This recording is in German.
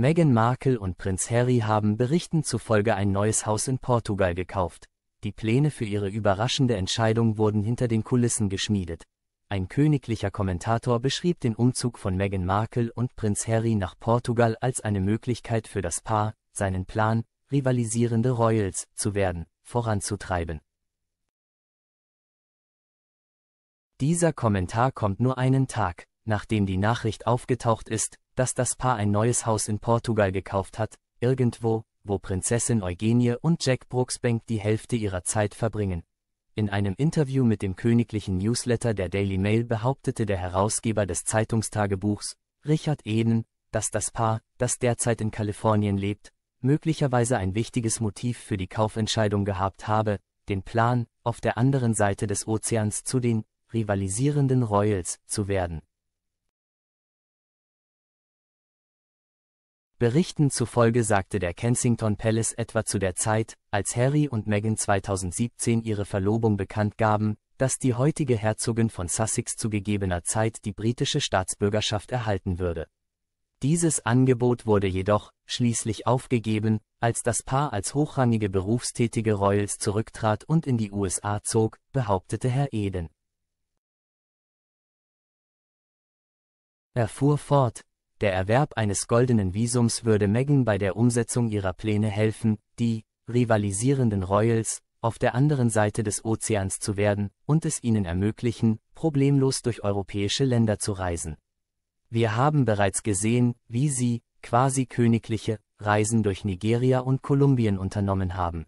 Meghan Markle und Prinz Harry haben Berichten zufolge ein neues Haus in Portugal gekauft. Die Pläne für ihre überraschende Entscheidung wurden hinter den Kulissen geschmiedet. Ein königlicher Kommentator beschrieb den Umzug von Meghan Markle und Prinz Harry nach Portugal als eine Möglichkeit für das Paar, seinen Plan, rivalisierende Royals zu werden, voranzutreiben. Dieser Kommentar kommt nur einen Tag, nachdem die Nachricht aufgetaucht ist, dass das Paar ein neues Haus in Portugal gekauft hat, irgendwo, wo Prinzessin Eugenie und Jack Brooksbank die Hälfte ihrer Zeit verbringen. In einem Interview mit dem königlichen Newsletter der Daily Mail behauptete der Herausgeber des Zeitungstagebuchs, Richard Eden, dass das Paar, das derzeit in Kalifornien lebt, möglicherweise ein wichtiges Motiv für die Kaufentscheidung gehabt habe, den Plan, auf der anderen Seite des Ozeans zu den rivalisierenden Royals zu werden. Berichten zufolge sagte der Kensington Palace etwa zu der Zeit, als Harry und Meghan 2017 ihre Verlobung bekannt gaben, dass die heutige Herzogin von Sussex zu gegebener Zeit die britische Staatsbürgerschaft erhalten würde. Dieses Angebot wurde jedoch schließlich aufgegeben, als das Paar als hochrangige berufstätige Royals zurücktrat und in die USA zog, behauptete Herr Eden. Er fuhr fort, der Erwerb eines goldenen Visums würde Megan bei der Umsetzung ihrer Pläne helfen, die rivalisierenden Royals auf der anderen Seite des Ozeans zu werden und es ihnen ermöglichen, problemlos durch europäische Länder zu reisen. Wir haben bereits gesehen, wie sie quasi königliche Reisen durch Nigeria und Kolumbien unternommen haben.